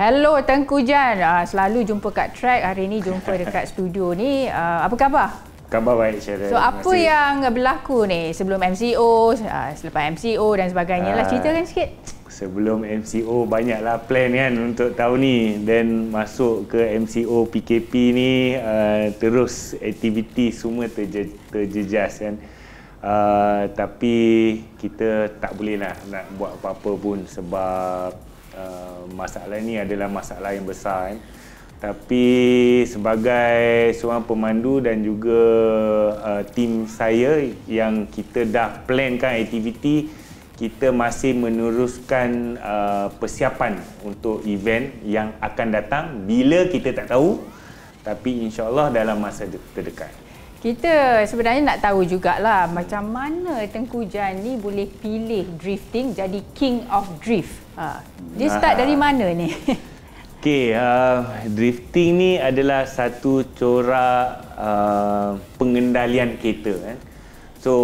Hello Tengku Jan. Uh, ah, selalu jumpa kat track. Hari ini, jumpa dekat studio ni. Uh, apa khabar? Khabar baik, Cheryl. So, apa Masih. yang berlaku ni sebelum MCO, uh, ah, selepas MCO dan sebagainya? Uh, lah. Ceritakan sikit. Sebelum MCO, banyaklah plan kan untuk tahun ni. Then, masuk ke MCO PKP ni, uh, terus aktiviti semua terje, terjejas kan. Uh, tapi, kita tak boleh lah, nak buat apa-apa pun sebab Eh, masalah ini adalah masalah yang besar eh. tapi sebagai seorang pemandu dan juga uh, tim saya yang kita dah plankan aktiviti kita masih meneruskan uh, persiapan untuk event yang akan datang bila kita tak tahu tapi insyaallah dalam masa terdekat kita sebenarnya nak tahu jugalah macam mana Tengku Jan ni boleh pilih drifting jadi king of drift. Ha. Dia start dari mana ni? Okay, uh, drifting ni adalah satu corak uh, pengendalian kereta. Eh. So,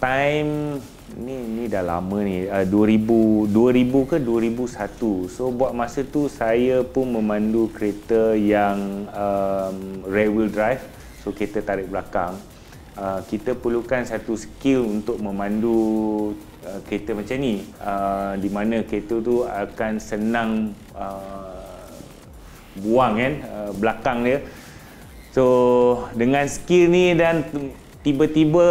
time ni, ni dah lama ni, uh, 2000, 2000 ke 2001. So, buat masa tu saya pun memandu kereta yang um, rear wheel drive so kita tarik belakang uh, kita perlukan satu skill untuk memandu uh, kereta macam ni uh, di mana kereta tu akan senang uh, buang kan uh, belakang dia so dengan skill ni dan tiba-tiba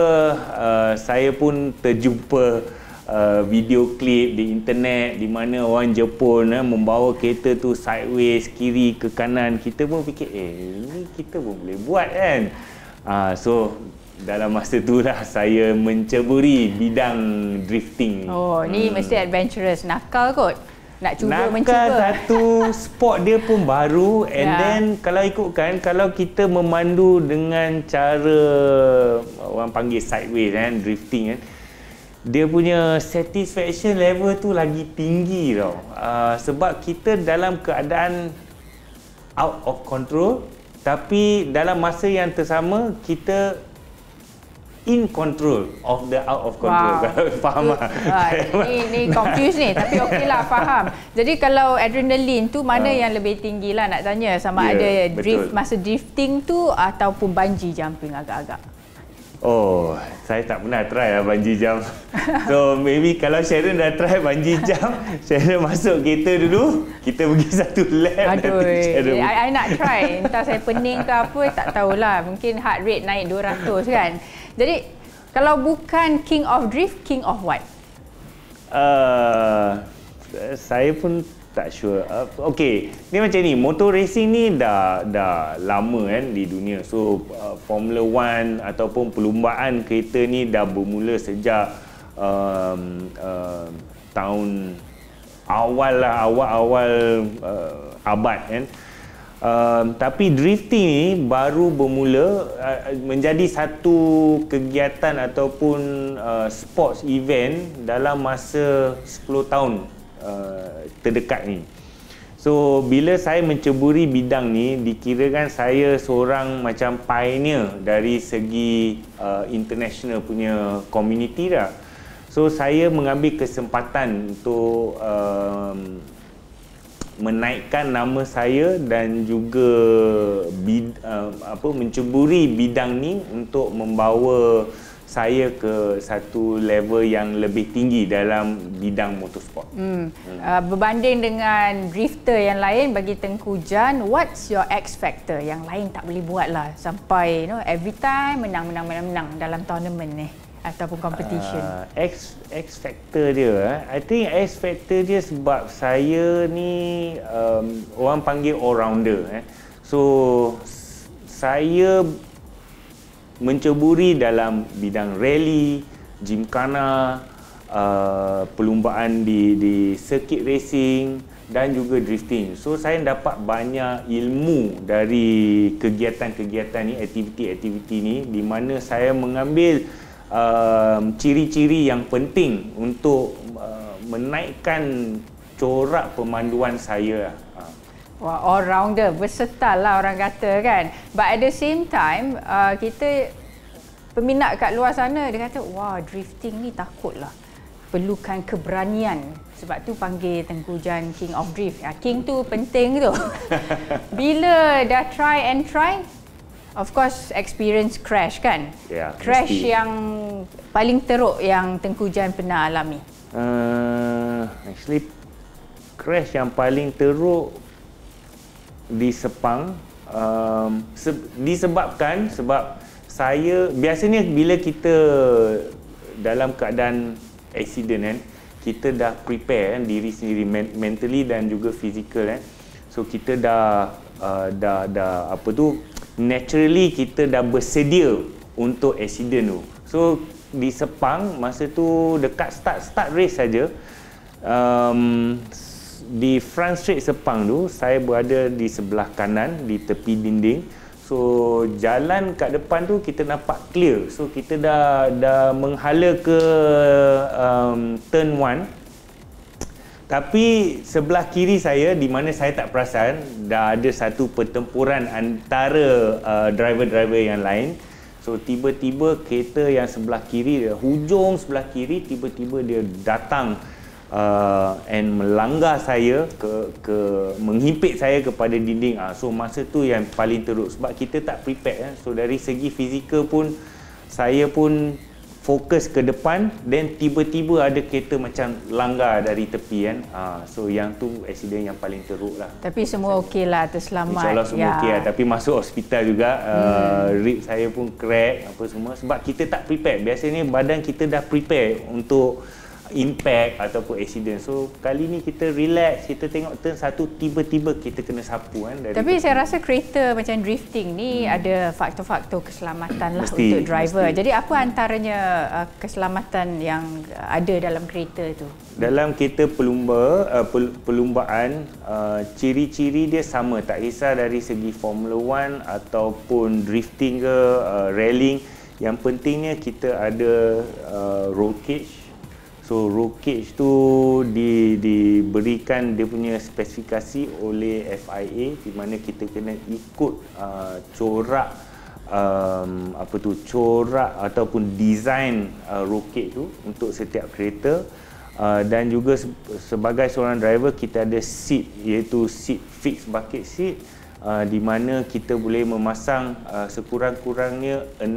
uh, saya pun terjumpa Uh, video clip di internet di mana orang Jepun eh, membawa kereta tu sideways kiri ke kanan kita pun fikir eh ni kita pun boleh buat kan uh, so dalam masa tu lah saya menceburi bidang drifting oh ni hmm. mesti adventurous nakal kot nak cuba nakal mencuba nakal satu spot dia pun baru and yeah. then kalau ikutkan kalau kita memandu dengan cara orang panggil sideways kan drifting kan eh, dia punya satisfaction level tu lagi tinggi tau uh, sebab kita dalam keadaan out of control tapi dalam masa yang tersama kita in control of the out of control wow. faham tak? Ah, ni, ni confuse ni tapi ok lah faham jadi kalau adrenaline tu mana uh. yang lebih tinggi lah nak tanya sama yeah, ada drift masa drifting tu ataupun bungee jumping agak-agak Oh, saya tak pernah try lah banji jam. So, maybe kalau Sharon dah try bungee jump, Sharon masuk kereta dulu, kita pergi satu lap Aduh, eh. nanti I, I nak try. Entah saya pening ke apa, tak tahulah. Mungkin heart rate naik 200 kan. Jadi, kalau bukan king of drift, king of what? Uh, saya pun tak sure. Uh, okay, ni macam ni. Motor racing ni dah dah lama kan di dunia. So uh, Formula One ataupun perlumbaan kereta ni dah bermula sejak um, uh, tahun awal lah awal awal uh, abad kan. Um, tapi drifting ni baru bermula uh, menjadi satu kegiatan ataupun uh, sports event dalam masa 10 tahun Uh, terdekat ni. So bila saya menceburi bidang ni dikirakan saya seorang macam pioneer dari segi uh, international punya community lah. So saya mengambil kesempatan untuk um, menaikkan nama saya dan juga bid, uh, apa menceburi bidang ni untuk membawa saya ke satu level yang lebih tinggi dalam bidang motorsport. Hmm. Hmm. Uh, berbanding dengan drifter yang lain bagi Tengku Jan, what's your X factor yang lain tak boleh buat lah sampai you know, every time menang, menang, menang, menang dalam tournament ni ataupun competition? Uh, X, X factor dia, eh? I think X factor dia sebab saya ni um, orang panggil all-rounder. Eh? So, saya menceburi dalam bidang rally, gymkhana, uh, perlumbaan di di circuit racing dan juga drifting. So saya dapat banyak ilmu dari kegiatan-kegiatan ni, aktiviti-aktiviti ni di mana saya mengambil um, ciri-ciri yang penting untuk uh, menaikkan corak pemanduan saya lah all-rounder, versatile lah orang kata kan. But at the same time, uh, kita peminat kat luar sana, dia kata, wah drifting ni takut lah. Perlukan keberanian. Sebab tu panggil Tengku Jan King of Drift. Ya, King tu penting tu. Bila dah try and try, of course experience crash kan? Yeah, ya, crash mesti. yang paling teruk yang Tengku Jan pernah alami. Uh, actually, crash yang paling teruk di Sepang um, se- disebabkan sebab saya biasanya bila kita dalam keadaan accident kan kita dah prepare kan, diri sendiri mentally dan juga physical kan so kita dah uh, dah dah apa tu naturally kita dah bersedia untuk accident tu so di Sepang masa tu dekat start start race saja um, di front street Sepang tu saya berada di sebelah kanan di tepi dinding so jalan kat depan tu kita nampak clear so kita dah dah menghala ke um, turn one tapi sebelah kiri saya di mana saya tak perasan dah ada satu pertempuran antara uh, driver-driver uh, yang lain so tiba-tiba kereta yang sebelah kiri dia hujung sebelah kiri tiba-tiba dia datang uh, and melanggar saya ke ke menghimpit saya kepada dinding uh, so masa tu yang paling teruk sebab kita tak prepare eh. so dari segi fizikal pun saya pun fokus ke depan then tiba-tiba ada kereta macam langgar dari tepi kan uh, so yang tu accident yang paling teruk lah tapi semua ok lah terselamat insyaAllah semua ya. okey lah ya. tapi masuk hospital juga uh, hmm. rib saya pun crack apa semua sebab kita tak prepare biasanya badan kita dah prepare untuk impact ataupun accident. So kali ni kita relax, kita tengok turn satu tiba-tiba kita kena sapu kan. Dari Tapi saya rasa kereta macam drifting ni hmm. ada faktor-faktor keselamatan lah mesti, untuk driver. Mesti. Jadi apa antaranya uh, keselamatan yang uh, ada dalam kereta tu? Dalam kereta pelumba, uh, pelumbaan, uh, ciri-ciri dia sama. Tak kisah dari segi Formula One ataupun drifting ke, uh, railing. Yang pentingnya kita ada uh, roll cage So rockage tu di diberikan dia punya spesifikasi oleh FIA di mana kita kena ikut uh, corak um, apa tu corak ataupun design uh, rocket tu untuk setiap kereta uh, dan juga se- sebagai seorang driver kita ada seat iaitu seat fix bucket seat uh, di mana kita boleh memasang uh, sekurang-kurangnya 6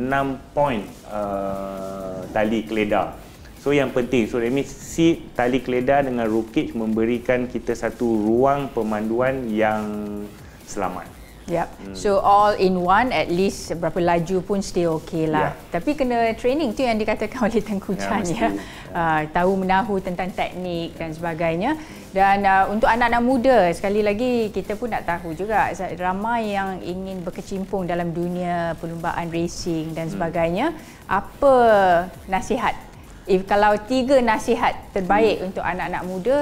point uh, tali keledar So yang penting, so that means si tali keledar dengan rope cage memberikan kita satu ruang pemanduan yang selamat. Yep. Hmm. So all in one at least berapa laju pun still okay lah. Yeah. Tapi kena training tu yang dikatakan oleh Tengku ya, Chan ya. ya. Uh, tahu menahu tentang teknik dan sebagainya. Dan uh, untuk anak-anak muda sekali lagi kita pun nak tahu juga ramai yang ingin berkecimpung dalam dunia perlumbaan racing dan hmm. sebagainya. Hmm. Apa nasihat If kalau tiga nasihat terbaik hmm. untuk anak-anak muda,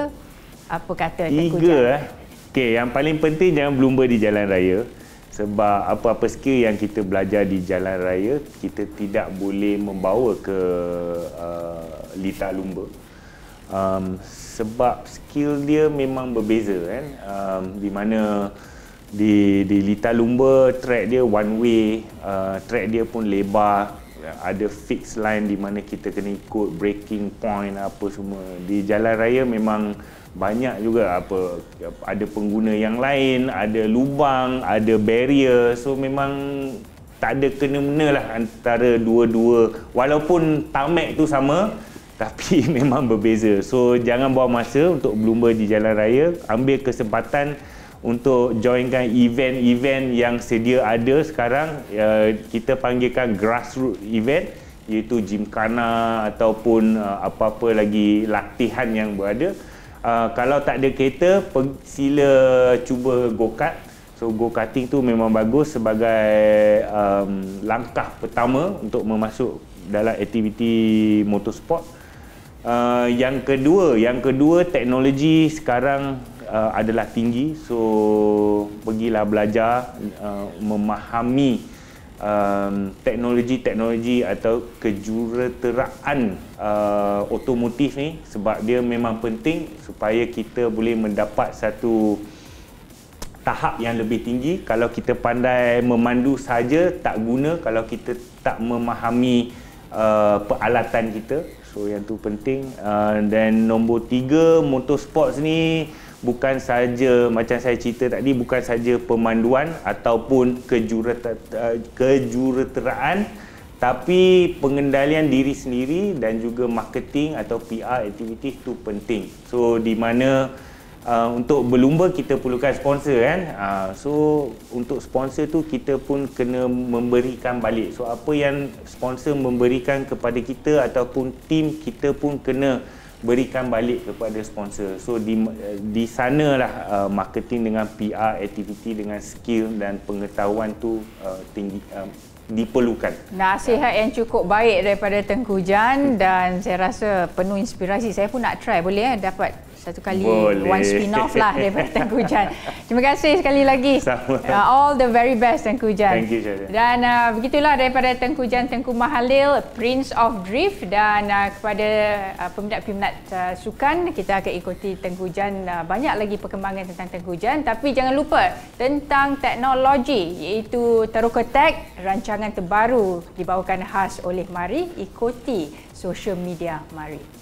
apa kata Tiga Tengku eh. Okey, yang paling penting jangan berlumba di jalan raya. Sebab apa-apa skill yang kita belajar di jalan raya, kita tidak boleh membawa ke uh, litak lumba. Um, sebab skill dia memang berbeza kan. Um, di mana di, di litak lumba, track dia one way, uh, track dia pun lebar ada fixed line di mana kita kena ikut breaking point apa semua di jalan raya memang banyak juga apa ada pengguna yang lain ada lubang ada barrier so memang tak ada kena mena lah antara dua-dua walaupun tamak tu sama tapi memang berbeza so jangan buang masa untuk berlumba di jalan raya ambil kesempatan untuk joinkan event-event yang sedia ada sekarang uh, kita panggilkan grassroots event iaitu gymkhana ataupun uh, apa-apa lagi latihan yang berada uh, kalau tak ada kereta sila cuba go-kart so go-karting tu memang bagus sebagai um, langkah pertama untuk memasuk dalam aktiviti motorsport uh, yang kedua yang kedua teknologi sekarang uh, adalah tinggi so pergilah belajar uh, memahami um, teknologi-teknologi atau kejuruteraan uh, otomotif ni sebab dia memang penting supaya kita boleh mendapat satu tahap yang lebih tinggi kalau kita pandai memandu saja tak guna kalau kita tak memahami uh, peralatan kita so yang tu penting uh, dan uh, nombor tiga motorsports ni bukan saja macam saya cerita tadi bukan saja pemanduan ataupun eh, kejuruteraan tapi pengendalian diri sendiri dan juga marketing atau PR aktiviti tu penting. So di mana uh, untuk berlumba kita perlukan sponsor kan. Uh, so untuk sponsor tu kita pun kena memberikan balik. So apa yang sponsor memberikan kepada kita ataupun tim kita pun kena berikan balik kepada sponsor. So di eh, di sanalah uh, marketing dengan PR activity dengan skill dan pengetahuan tu uh, tinggi um, diperlukan. Nasihat yang cukup baik daripada Tengku Jan dan saya rasa penuh inspirasi. Saya pun nak try boleh eh dapat satu kali Boleh. one spin off lah daripada Tengku Jan. Terima kasih sekali lagi. Sama. Uh, all the very best Tengku Jan. Thank you Dan uh, begitulah daripada Tengku Jan Tengku Mahalil Prince of Drift dan uh, kepada uh, peminat-peminat uh, sukan kita akan ikuti Tengku Jan uh, banyak lagi perkembangan tentang Tengku Jan tapi jangan lupa tentang teknologi iaitu Terukotech rancangan terbaru dibawakan khas oleh Mari ikuti social media Mari.